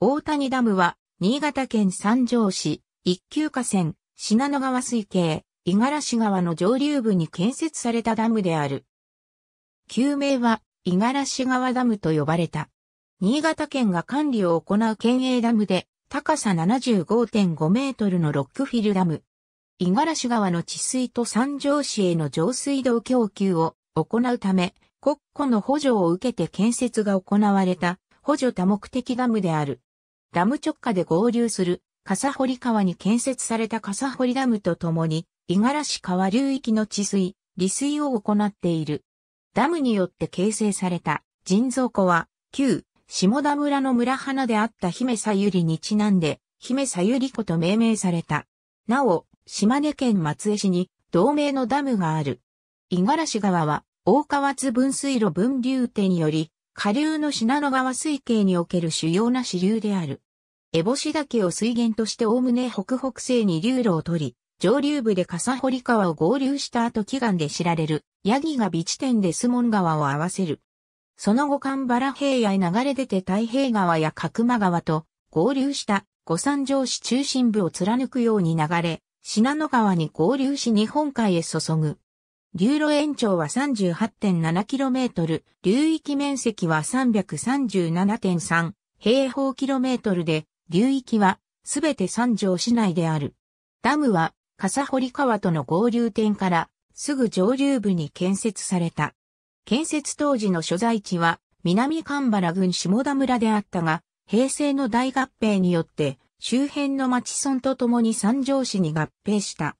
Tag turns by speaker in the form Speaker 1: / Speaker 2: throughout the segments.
Speaker 1: 大谷ダムは、新潟県三条市、一級河川、信濃川水系、五十嵐川の上流部に建設されたダムである。旧名は、五十嵐川ダムと呼ばれた。新潟県が管理を行う県営ダムで、高さ75.5メートルのロックフィルダム。五十嵐川の治水と三条市への上水道供給を行うため、国庫の補助を受けて建設が行われた補助多目的ダムである。ダム直下で合流する笠堀川に建設された笠堀ダムとともに、五十嵐川流域の治水、利水を行っている。ダムによって形成された人造湖は、旧下田村の村花であった姫さゆりにちなんで、姫さゆり湖と命名された。なお、島根県松江市に同名のダムがある。五十嵐川は、大川津分水路分流手により、下流の信濃川水系における主要な支流である。烏帽子岳を水源としておおむね北北西に流路を取り、上流部で笠堀川を合流した後祈願で知られる、ヤギが美地点でスモン川を合わせる。その後神原平野へ流れ出て太平川や角間川と合流した五三条市中心部を貫くように流れ、信濃川に合流し日本海へ注ぐ。流路延長は 38.7km、流域面積は337.3平方キロメートルで、流域はすべて三条市内である。ダムは、笠堀川との合流点からすぐ上流部に建設された。建設当時の所在地は南神原郡下田村であったが、平成の大合併によって周辺の町村とともに三条市に合併した。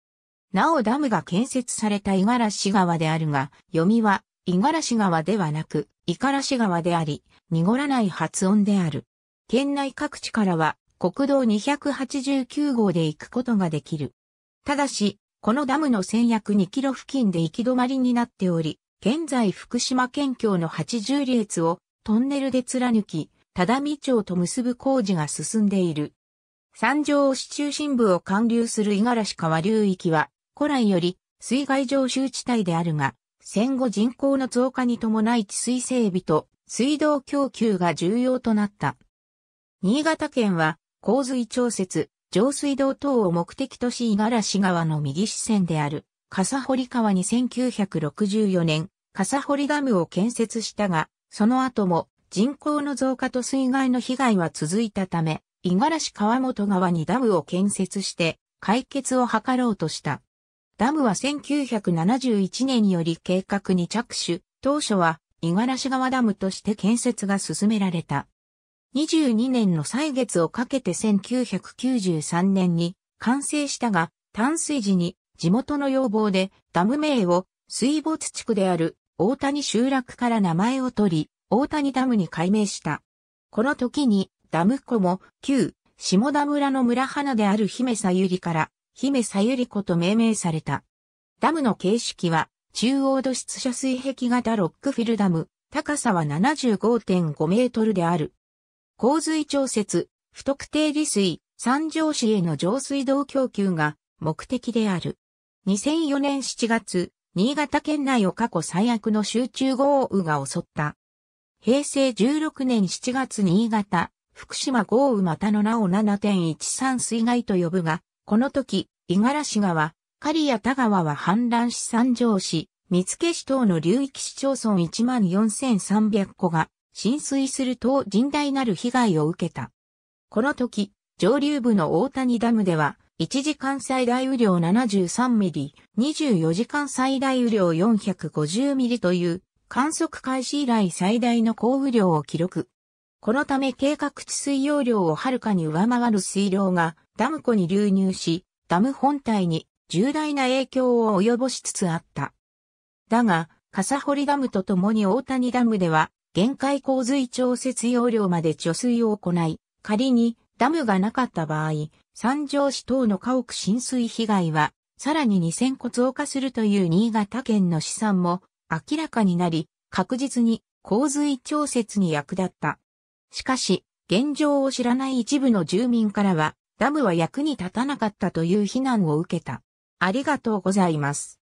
Speaker 1: なおダムが建設された五十嵐川であるが、読みは五十嵐川ではなく、五十嵐川であり、濁らない発音である。県内各地からは国道289号で行くことができる。ただし、このダムの戦約2キロ付近で行き止まりになっており、現在福島県境の80列をトンネルで貫き、只見町と結ぶ工事が進んでいる。三条市中心部を貫流する五十嵐川流域は、古来より水害常習地帯であるが、戦後人口の増加に伴い治水整備と水道供給が重要となった。新潟県は洪水調節、上水道等を目的とし五十嵐川の右支線である笠堀川に1964年笠堀ダムを建設したが、その後も人口の増加と水害の被害は続いたため、五十嵐川本川にダムを建設して解決を図ろうとした。ダムは1971年より計画に着手、当初は五十嵐川ダムとして建設が進められた。22年の歳月をかけて1993年に完成したが、淡水時に地元の要望でダム名を水没地区である大谷集落から名前を取り、大谷ダムに改名した。この時にダム湖も旧下田村の村花である姫さゆりから姫さゆり子と命名された。ダムの形式は、中央土質射水壁型ロックフィルダム、高さは75.5メートルである。洪水調節、不特定利水、三条市への上水道供給が目的である。2004年7月、新潟県内を過去最悪の集中豪雨が襲った。平成16年7月新潟、福島豪雨またの名を7.13水害と呼ぶが、この時、五十嵐川、狩谷田川は氾濫し三条市、三付市等の流域市町村14,300戸が浸水すると甚大なる被害を受けた。この時、上流部の大谷ダムでは、1時間最大雨量73ミリ、24時間最大雨量450ミリという観測開始以来最大の降雨量を記録。このため計画治水容量をはるかに上回る水量がダム湖に流入し、ダム本体に重大な影響を及ぼしつつあった。だが、笠堀ダムとともに大谷ダムでは、限界洪水調節容量まで貯水を行い、仮にダムがなかった場合、三条市等の家屋浸水被害は、さらに2000個増加するという新潟県の試算も明らかになり、確実に洪水調節に役立った。しかし、現状を知らない一部の住民からは、ダムは役に立たなかったという非難を受けた。ありがとうございます。